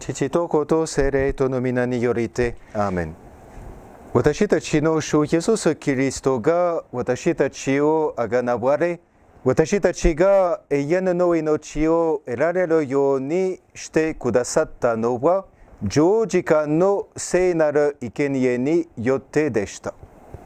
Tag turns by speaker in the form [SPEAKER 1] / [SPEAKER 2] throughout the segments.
[SPEAKER 1] 父と子と聖霊との皆によりて、アーメン。私たちの主イエス・キリストが私たちをあがなわれ、私たちが永遠の命を得られるようにしてくださったのは、十字架の聖なる生贄によってでした。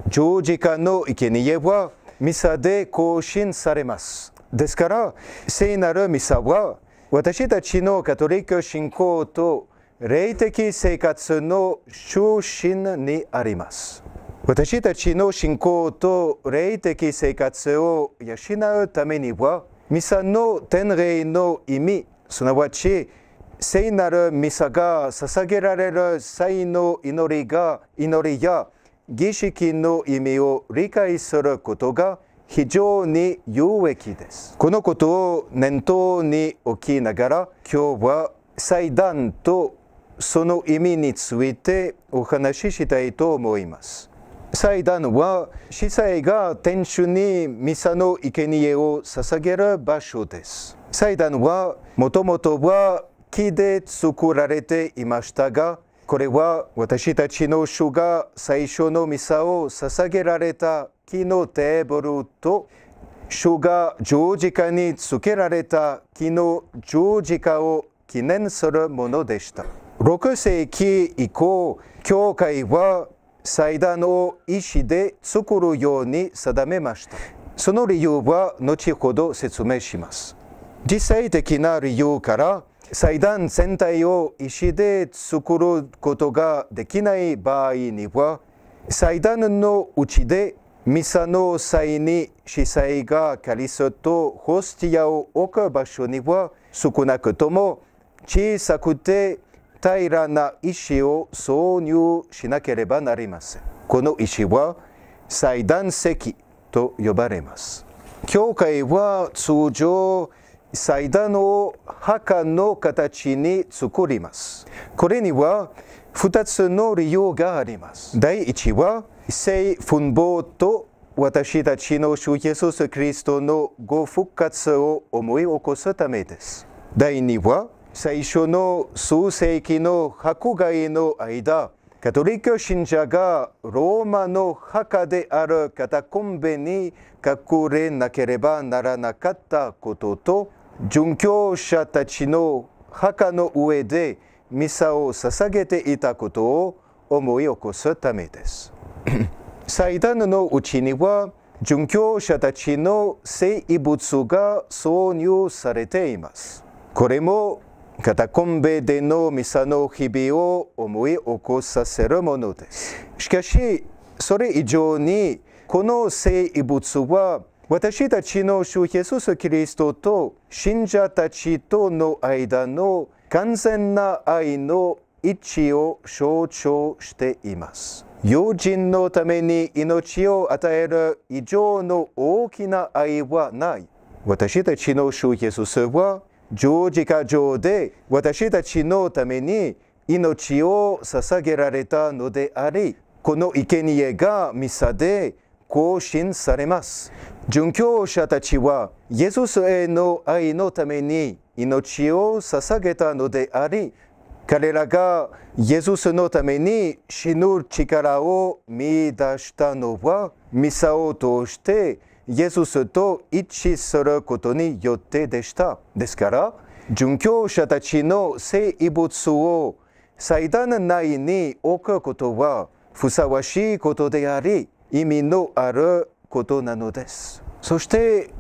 [SPEAKER 1] 十字架の生贄は、ミサで更新されます。ですから、聖なるミサは、私たちのカトリック信仰と霊的生活の中心にあります。私たちの信仰と霊的生活を養うためには、ミサの天霊の意味、すなわち聖なるミサが捧げられる際の祈りが祈りや儀式の意味を理解することが非常に有益です。このことを念頭に置きながら、今日は祭壇とその意味についてお話ししたいと思います。祭壇は司祭が天主にミサの生贄を捧げる場所です。祭壇はもともとは木で作られていましたが、これは私たちの主が最初のミサを捧げられた木のテーブルと主が十字架につけられた木の十字架を記念するものでした。6世紀以降、教会は祭壇を石で作るように定めました。その理由は後ほど説明します。実際的な理由から、祭壇全体を石で作ることができない場合には、祭壇のうちでミサの際に司祭がキャリスとホスティアを置く場所には少なくとも小さくて平らな石を挿入しなければなりません。この石は祭壇石と呼ばれます。教会は通常祭壇を墓の形に作ります。これには2つの理由があります。第1は、聖墳墓と私たちの主イエス・キリストのご復活を思い起こすためです。第2は、最初の数世紀の迫害の間、カトリック信者がローマの墓であるカタコンベに隠れなければならなかったことと、殉教者たちの墓の上でミサを捧げていたことを思い起こすためです。祭 壇のうちには殉教者たちの聖遺物が挿入されています。これもカタコンベでのミサの日々を思い起こさせるものです。しかし、それ以上にこの聖遺物は私たちの主イエス・キリストと信者たちとの間の完全な愛の位置を象徴しています。友人のために命を与える以上の大きな愛はない。私たちの主イエスは十字架上で私たちのために命を捧げられたのであり、この生贄がミサで更新されます。殉教者たちは、イエスへの愛のために命を捧げたのであり、彼らがイエスのために死ぬ力を見出したのは、ミサを通してイエスと一致することによってでした。ですから、殉教者たちの聖遺物を祭壇内に置くことはふさわしいことであり、意味のあることなのです。そして、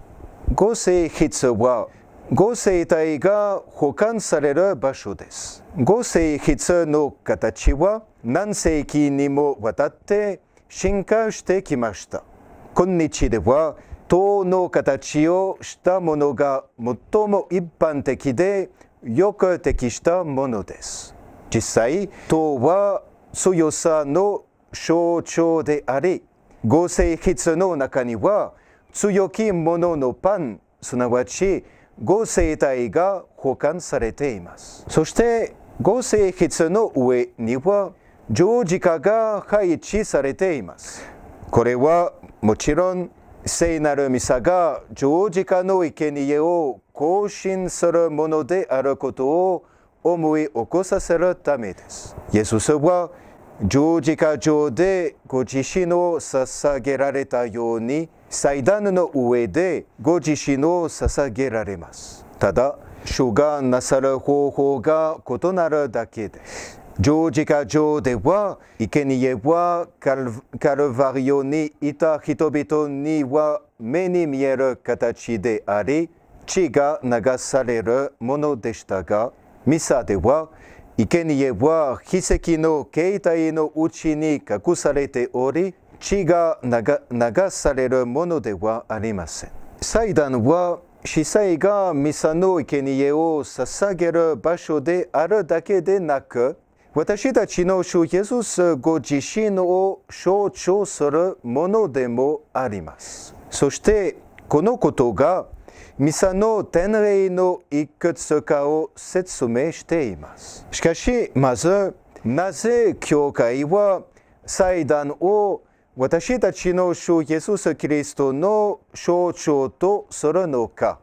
[SPEAKER 1] 合成筆は合成体が保管される場所です。合成筆の形は何世紀にもわたって進化してきました。今日では塔の形をしたものが最も一般的でよく適したものです。実際、塔は強さの象徴であり、合成筆の中には強き者のパン、すなわち合成体が保管されています。そして合成筆の上には十字架が配置されています。これはもちろん聖なるミサが十字架の生贄を更新するものであることを思い起こさせるためです。イエスは十字架上でご自身を捧げられたように祭壇の上でご自身を捧げられますただ主がなさる方法が異なるだけです十字架上では生贄はカルバリオにいた人々には目に見える形であり血が流されるものでしたがミサでは生贄は秘跡の形態のうちに隠されており、血が流されるものではありません。祭壇は司祭がミサの生贄を捧げる場所であるだけでなく、私たちの主イエスご自身を象徴するものでもあります。そして、このことがミ天霊のいくつかを説明しています。しかし、まず、なぜ教会は祭壇を私たちの主イエス・キリストの象徴とするのか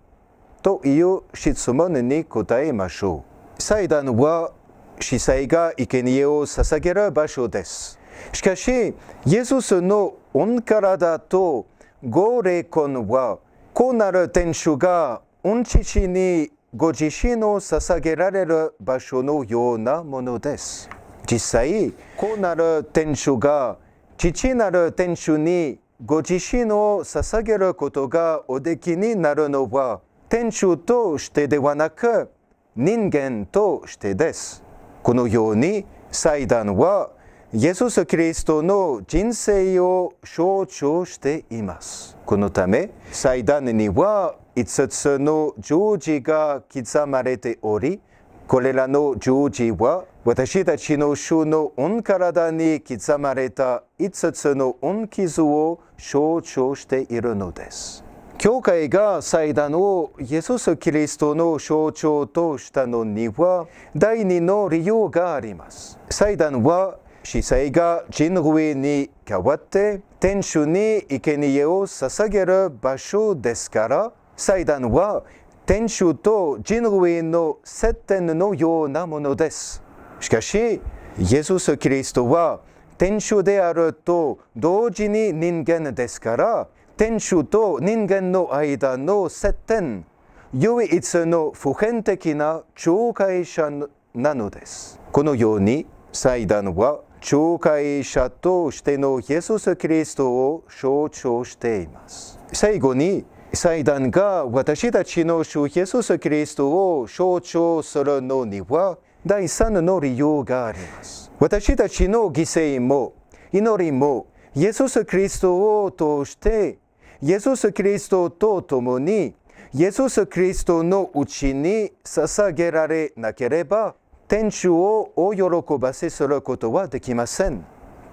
[SPEAKER 1] という質問に答えましょう。祭壇は司祭が生贄を捧げる場所です。しかし、イエスの御体とごコンはこうなる天主が御父にご自身の捧げられる場所のようなものです。実際、こうなる天主が父なる天主にご自身を捧げることがおできになるのは天主としてではなく人間としてです。このように祭壇はイエス・キリストの人生を象徴しています。このため、祭壇には5つの常時が刻まれており、これらの常時は私たちの主の御体に刻まれた5つの恩傷を象徴しているのです。教会が祭壇をイエス・キリストの象徴としたのには第二の理由があります。祭壇はしさが人類に変わって天主に生贄を捧げる場所ですから祭壇は天主と人類の接点のようなものです。しかし、イエス・キリストは天主であると同時に人間ですから、天主と人間の間の接点、唯一の普遍的な懲戒者なのです。このように祭壇は仲介者としてのイエス・キリストを象徴しています。最後に、祭壇が私たちの主イエス・キリストを象徴するのには、第三の理由があります。私たちの犠牲も、祈りも、イエス・キリストを通して、イエス・キリストと共に、イエス・キリストのうちに捧げられなければ天主を喜ばせすることはできません。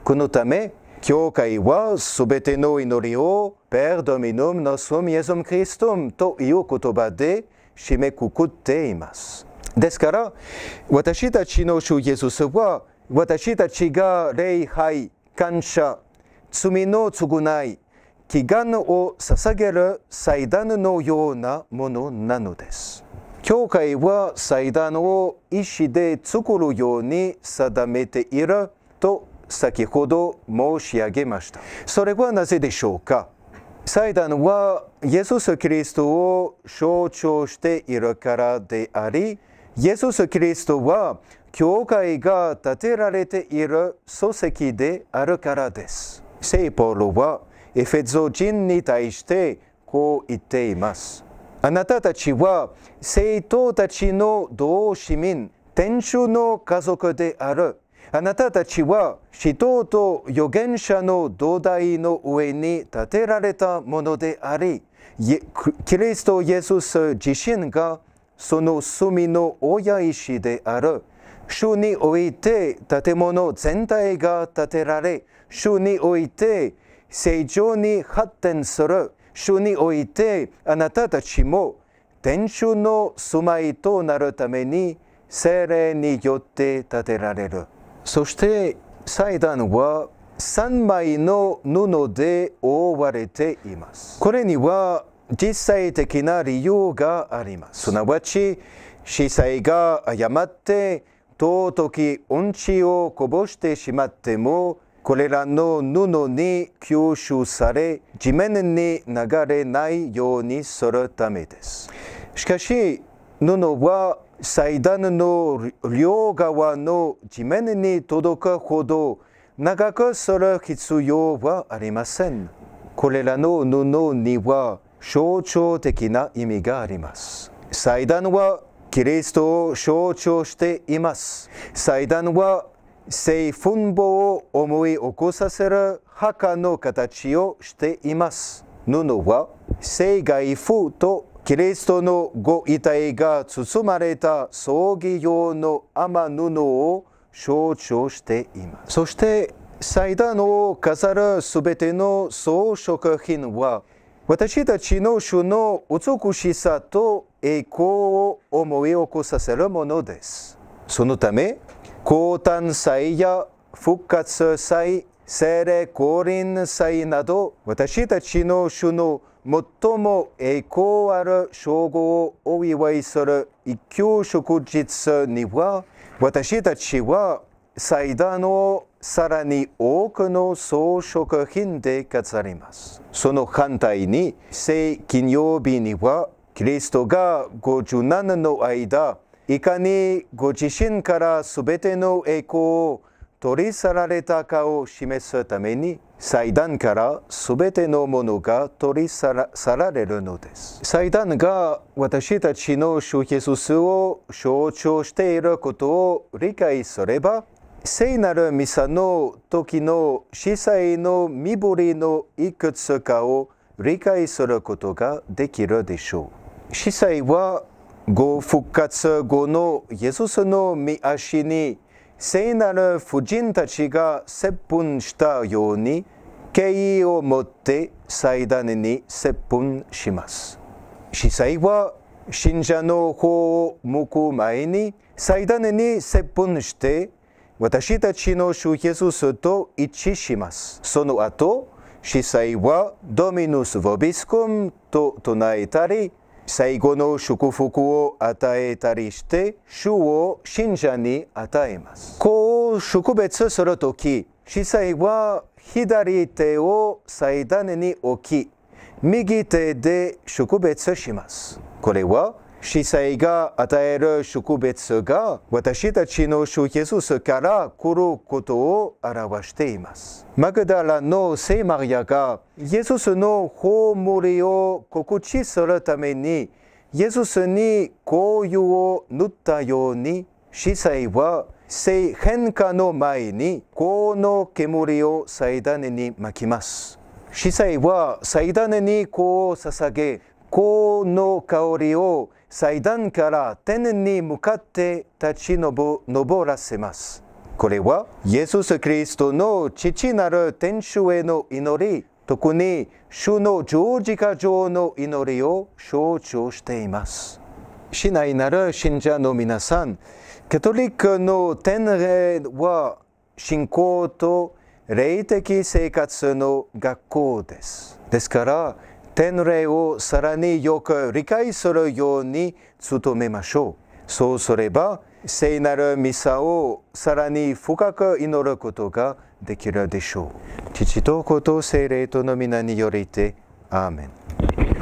[SPEAKER 1] このため、教会はすべての祈りを、ペルドミノムノス u m ン o s t r u m という言葉で締めくくっています。ですから、私たちの主イエスは、私たちが礼拝、感謝、罪の償い、祈願を捧げる祭壇のようなものなのです。教会は祭壇を石で作るように定めていると先ほど申し上げました。それはなぜでしょうか祭壇はイエス・キリストを象徴しているからであり、イエス・キリストは教会が建てられている礎石であるからです。聖ポールはエフェゾ人に対してこう言っています。あなたたちは生徒たちの同市民、天主の家族である。あなたたちは人と預言者の土台の上に建てられたものであり、キリストイエス自身がその隅の親石である。主において建物全体が建てられ、主において正常に発展する。主においてあなたたちも天主の住まいとなるために精霊によって建てられる。そして祭壇は3枚の布で覆われています。これには実際的な理由があります。すなわち、司祭が誤って尊き恩知をこぼしてしまっても、これらの布に吸収され地面に流れないようにするためです。しかし布は祭壇の両側の地面に届くほど長くする必要はありません。これらの布には象徴的な意味があります。祭壇はキリストを象徴しています。祭壇は聖墳墓を思い起こさせる墓の形をしています。布は聖外風とキリストのご遺体が包まれた葬儀用の雨布を象徴しています。そして祭壇を飾るすべての装飾品は私たちの主の美しさと栄光を思い起こさせるものです。そのため降誕祭や復活祭、聖霊降臨祭など、私たちの主の最も栄光ある称号をお祝いする一級祝日には、私たちは祭壇のさらに多くの装飾品で飾ります。その反対に、聖金曜日には、キリストが57の間、いかにご自身からすべての栄光を取り去られたかを示すために祭壇からすべてのものが取り去られるのです。祭壇が私たちの主イエスを象徴していることを理解すれば、聖なるミサの時の司祭の身振りのいくつかを理解することができるでしょう。司祭はご復活後のイエスの見足に聖なる婦人たちが接吻したように敬意を持って祭壇に接吻します。司祭は信者の方を向く前に祭壇に接吻して私たちの主イエスと一致します。その後、司祭はドミノス・ヴォビスコムと唱えたり、最後の祝福を与えたりして、主を信者に与えます。こう植別するとき、司祭は左手を祭壇に置き、右手で植別します。これはしさが与える植物が私たちの主イエスから来ることを表しています。マグダラの聖マリアがイエスの葬りを告知するためにイエスに紅油を塗ったように司祭は性変化の前にこの煙を祭壇に巻きます。司祭は祭壇に香を捧げ、香の香りを祭壇から天に向かって立ち上らせます。これは、イエス・キリストの父なる天主への祈り、特に主の十字架上の祈りを象徴しています。市内なる信者の皆さん、カトリックの天礼は信仰と霊的生活の学校です。ですから、天霊をさらによく理解するように努めましょう。そうすれば、聖なるミサをさらに深く祈ることができるでしょう。父と子と聖霊との皆によりて、アーメン。